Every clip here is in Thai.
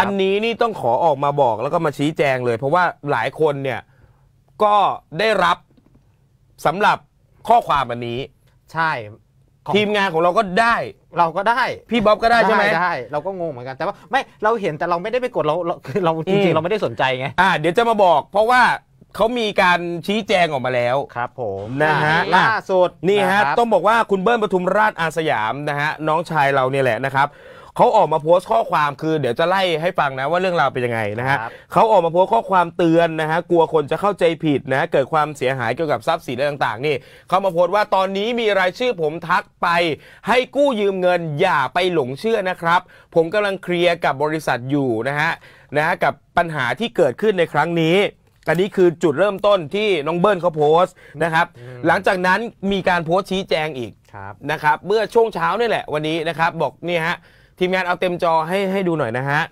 อันนี้นี่ต้องขอออกมาบอกแล้วก็มาชี้แจงเลย เพราะว่าหลายคนเนี่ย ก็ได้รับสำหรับข้อความอันนี้ ใช่ ทีมงานของเราก็ได้ เราก็ได้ พี่บ๊อบก็ได้ใช่ไหมได้ เราก็งงเหมือนกัน แต่ว่าไม่เราเห็นแต่เราไม่ได้ไปกดเราเราคือเราจริงๆ เราไม่ได้สนใจไงอ่าเดี๋ยวจะมาบอก เพราะว่าเขามีการชี้แจงออกมาแล้วครับผมนะฮะล่าสุดนี่ฮะต้องบอกว่าคุณเบิ้ลปทุมราชอาสยามนะฮะ น้องชายเราเนี่ยแหละนะครับเขาออกมาโพสต์ข้อความคือ เดี๋ยวจะไล่ให้ฟังนะว่าเรื่องราวเป็นยังไงนะฮะเขาออกมาโพสต์ข้อความเตือนนะฮะกลัวคนจะเข้าใจผิดนะเกิดความเสียหายเกี่ยวกับทรัพย์สินอะไรต่าง ๆนี่ เขามาโพสต์ว่าตอนนี้มีรายชื่อผมทักไปให้กู้ยืมเงินอย่าไปหลงเชื่อนะครับ ผมกำลังเคลียร์กับบริษัทอยู่นะฮะนะฮะกับปัญหาที่เกิดขึ้นในครั้งนี้ อันนี้คือจุดเริ่มต้นที่น้องเบิ้ลเขาโพสต์นะครับหลังจากนั้นมีการโพสต์ชี้แจงอีกนะครับ เมื่อช่วงเช้านี่แหละวันนี้นะครับ บอกนี่ฮะทีมงานเอาเต็มจอให้ให้ดูหน่อยนะฮะ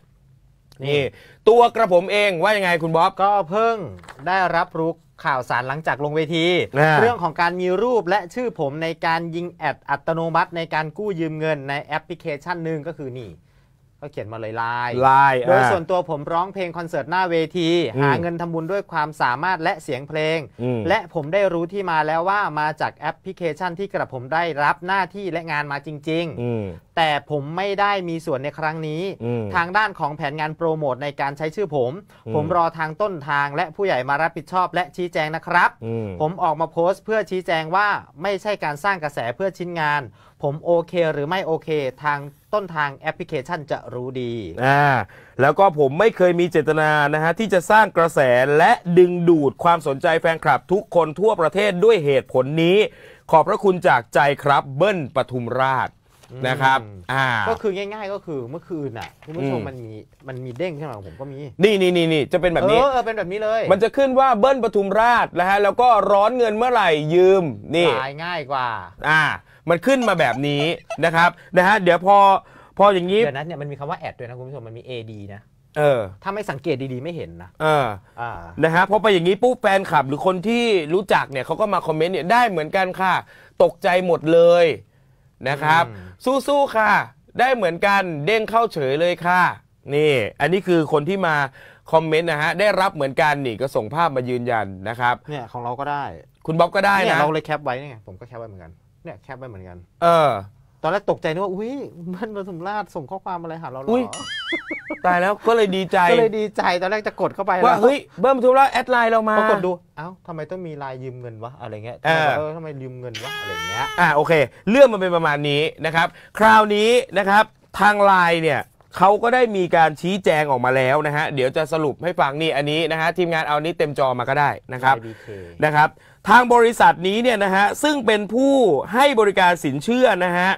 นี่ ตัวกระผมเองว่ายังไงคุณบ๊อบ ก็เพิ่งได้รับรู้ข่าวสารหลังจากลงเวที เรื่องของการมีรูปและชื่อผมในการยิงแอดอัตโนมัติในการกู้ยืมเงินในแอปพลิเคชันหนึ่งก็คือนี่ ก็เขียนมาเลยไลน์ลายโดยส่วนตัวผมร้องเพลงคอนเสิร์ตหน้าเวทีหาเงินทำบุญด้วยความสามารถและเสียงเพลงและผมได้รู้ที่มาแล้วว่ามาจากแอปพลิเคชันที่กระผมได้รับหน้าที่และงานมาจริง ๆแต่ผมไม่ได้มีส่วนในครั้งนี้ ทางด้านของแผนงานโปรโมทในการใช้ชื่อผมอมผมรอทางต้นทางและผู้ใหญ่มารับผิดชอบและชี้แจงนะครับมผมออกมาโพสต์เพื่อชี้แจงว่าไม่ใช่การสร้างกระแสเพื่อชิ้นงาน ผมโอเคหรือไม่โอเค ทางต้นทางแอปพลิเคชันจะรู้ดี อ่าแล้วก็ผมไม่เคยมีเจตนานะฮะที่จะสร้างกระแสและดึงดูดความสนใจแฟนคลับ ทุกคนทั่วประเทศด้วยเหตุผลนี้ ขอบพระคุณจากใจครับเบิ้ลปทุมราชนะครับอ่าก็คือง่ายๆก็คือเมื่อคืนน่ะคุณผู้ชมมันมีมันมีเด้งขึ้นมาผมก็มีนี่นี่นี่นี่จะเป็นแบบนี้เออเป็นแบบนี้เลยมันจะขึ้นว่าเบิ้ลปทุมราชนะฮะแล้วก็ร้อนเงินเมื่อไหร่ยืมนี่ต่ายง่ายกว่าอ่า มันขึ้นมาแบบนี้นะครับนะฮะเดี๋ยวพอพออย่างนี้เดี๋ยวนั้นเนี่ยมันมีคำว่าแอดด้วยนะคุณผู้ชมมันมี AD นะเออถ้าไม่สังเกตดีๆไม่เห็นนะเอออ่านะฮะพอไปอย่างนี้ปุ๊บแฟนคลับหรือคนที่รู้จักเนี่ยเขาก็มาคอมเมนต์เนี่ยได้เหมือนกันค่ะ ตกใจหมดเลยนะครับสู้ๆค่ะ ได้เหมือนกันเด้งเข้าเฉยเลยค่ะ นี่ อันนี้คือคนที่มาคอมเมนต์นะฮะได้รับเหมือนกันนี่ก็ส่งภาพมายืนยันนะครับเนี่ยของเราก็ได้ คุณบ๊อบก็ได้นะเราเลยแคปไว้เนี่ยผมก็แคปไว้เหมือนกันเนี่ยแคปไว้เหมือนกัน เออ ตอนแรกตกใจนึกว่าอุ้ยมันมาสมราชส่งข้อความอะไรหาเราหรอตายแล้วก็เลยดีใจก็เลยดีใจตอนแรกจะกดเข้าไปว่าเฮ้ยเบิ้มทุบแล้ว แอดไลน์เรามากดดูเอ้าทำไมต้องมีไลน์ยืมเงินวะ อะไรเงี้ยเออทำไมยืมเงินวะอะไรเงี้ยอ่าโอเค เรื่องมันเป็นประมาณนี้นะครับ คราวนี้นะครับ ทางไลน์เนี่ยเขาก็ได้มีการชี้แจงออกมาแล้วนะฮะเดี๋ยวจะสรุปให้ฟังนี่อันนี้นะฮะทีมงานเอานี้เต็มจอมาก็ได้นะครับนะครับ ทางบริษัทนี้เนี่ยนะฮะซึ่งเป็นผู้ให้บริการสินเชื่อนะฮะ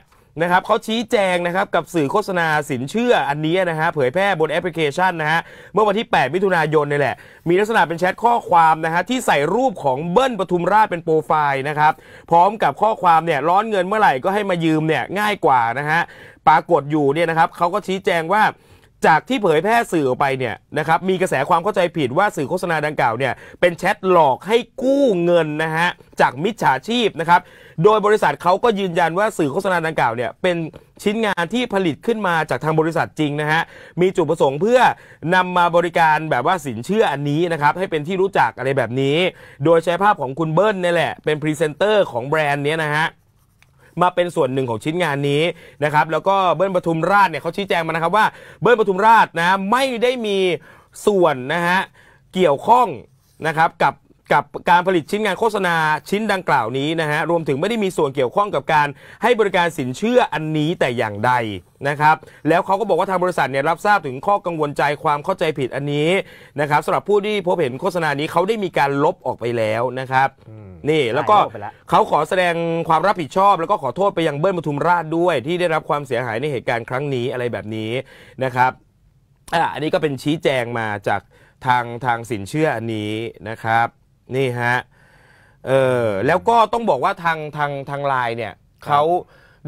นะครับเขาชี้แจงนะครับกับสื่อโฆษณาสินเชื่ออันนี้นะฮะเผยแพร่บนแอปพลิเคชันนะฮะเมื่อวันที่ 8 มิถุนายนนี่แหละมีลักษณะเป็นแชทข้อความนะฮะที่ใส่รูปของเบิ้ลปทุมราชเป็นโปรไฟล์นะครับพร้อมกับข้อความเนี่ยร้อนเงินเมื่อไหร่ก็ให้มายืมเนี่ยง่ายกว่านะฮะปรากฏอยู่เนี่ยนะครับเขาก็ชี้แจงว่าจากที่เผยแพร่สื่อออกไปเนี่ยนะครับมีกระแสความเข้าใจผิดว่าสื่อโฆษณาดังกล่าวเนี่ยเป็นแชทหลอกให้กู้เงินนะฮะจากมิจฉาชีพนะครับโดยบริษัทเขาก็ยืนยันว่าสื่อโฆษณาดังกล่าวเนี่ยเป็นชิ้นงานที่ผลิตขึ้นมาจากทางบริษัทจริงนะฮะมีจุดประสงค์เพื่อนำมาบริการแบบว่าสินเชื่ออันนี้นะครับให้เป็นที่รู้จักอะไรแบบนี้ โดยใช้ภาพของคุณเบิ้ลนี่แหละเป็นพรีเซนเตอร์ของแบรนด์เนี้ยนะฮะมาเป็นส่วนหนึ่งของชิ้นงานนี้นะครับแล้วก็เบิ้ลปทุมราชเนี่ยเขาชี้แจงมานะครับว่าเบิ้ลปทุมราชนะไม่ได้มีส่วนนะฮะเกี่ยวข้องนะครับกับกับการผลิตชิ้นงานโฆษณาชิ้นดังกล่าวนี้นะฮะรวมถึงไม่ได้มีส่วนเกี่ยวข้องกับการให้บริการสินเชื่ออันนี้แต่อย่างใดนะครับ แล้วเขาก็บอกว่าทางบริษัทเนี่ยรับทราบถึงข้อกังวลใจความเข้าใจผิดอันนี้นะครับสำหรับผู้ที่พบเห็นโฆษณานี้เขาได้มีการลบออกไปแล้วนะครับนี่แล้วก็เขาขอแสดงความรับผิดชอบ แล้วก็ขอโทษไปยังเบิ้ลปทุมราชด้วย ที่ได้รับความเสียหายในเหตุการณ์ครั้งนี้อะไรแบบนี้นะครับอ่าอันนี้ก็เป็นชี้แจงมาจากทางทางสินเชื่ออันนี้นะครับนี่ฮะเออแล้วก็ต้องบอกว่าทางทางทางไลน์เนี่ยเขา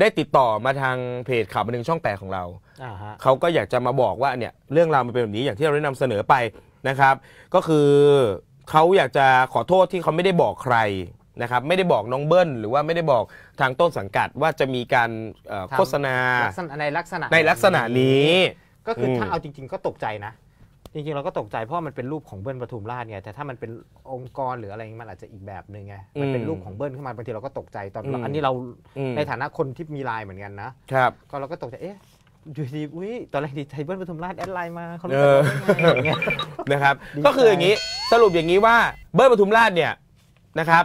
ได้ติดต่อมาทางเพจข่าวบันเทิงช่องแปดของเราเขาก็อยากจะมาบอกว่าเนี่ยเรื่องราวมันเป็นแบบนี้อย่างที่เราได้นำเสนอไปนะครับ ก็คือเขาอยากจะขอโทษที่เขาไม่ได้บอกใครนะครับไม่ได้บอกน้องเบิ้ลหรือว่าไม่ได้บอกทางต้นสังกัดว่าจะมีการโฆษณาในลักษณะในลักษณะนี้ ก็คือถ้าเอาจริง ๆก็ตกใจนะจริงๆเราก็ตกใจเพราะมันเป็นรูปของเบิ้ลปทุมราชเนี่ยแต่ถ้ามันเป็นองค์กรหรืออะไรงี้มันอาจจะอีกแบบหนึ่งไงมันเป็นรูปของเบิ้ลขึ้นมาบางทีเราก็ตกใจตอนอันนี้เราในฐานะคนที่มีไลน์เหมือนกันนะ ครับ ก็เราก็ตกใจเอ๊ะดูดีอุ้ยตอนแรกดีไทเบิลปทุมราชแอดไลน์ มาเขารู้จกเรา้นะครับ ก็คือ อย่างนี้ สรุป อย่างนี้ ว่า เบิ้ลปทุมราช เนี่ย นะครับ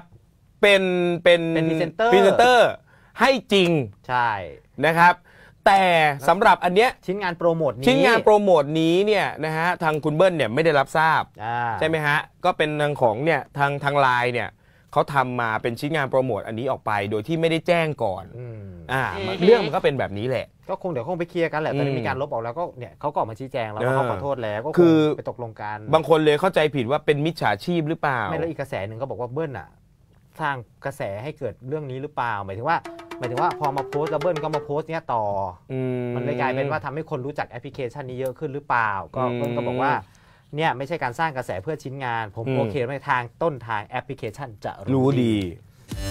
เป็น เป็นเป็นพรีเซนเตอร์พรีเซนเตอร์ ให้จริง ใช่ นะครับ แต่สำหรับ อันเนี้ย ชิ้นงาน โปรโมทนี้ชิ้นงาน โปรโมท นี้ เนี่ย นะฮะ ทาง คุณเบิ้ลเนี่ย ไม่ได้รับ ทราบ ใช่ไหมฮะ ก็เป็น ทางของ เนี่ย ทาง ทาง ไลน์ เนี่ยเขาทำมา เป็น ชิ้นงาน โปรโมท อันนี้ ออกไป โดยที่ไม่ได้แจ้ง ก่อนออ่าเรื่องมันก็เป็นแบบนี้แหละ ก็คงเดี๋ยวคงไปเคลียร์กันแหละตอนนี้มีการลบออกแล้วก็เนี่ยเขาก็ออกมาชี้แจงแล้วเขาขอโทษแล้วก็คือไปตกลงกัน บางคนเลยเข้าใจผิดว่าเป็นมิจฉาชีพหรือเปล่า ไม่แล้วอีกกระแสหนึ่งก็บอกว่าเบิ้ลอ่ะสร้างกระแสให้เกิดเรื่องนี้หรือเปล่าหมายถึงว่าหมายถึงว่าพอมาโพสต์แล้วเบิ้ลก็มาโพสต์เนี้ยต่อมันเลยกลายเป็นว่าทำให้คนรู้จักแอปพลิเคชันนี้เยอะขึ้นหรือเปล่า ก็เบิ้ลก็บอกว่าเนี่ยไม่ใช่การสร้างกระแสเพื่อชิ้นงาน ผมโอเคไม่ทางต้นทางแอปพลิเคชันจะรู้ดี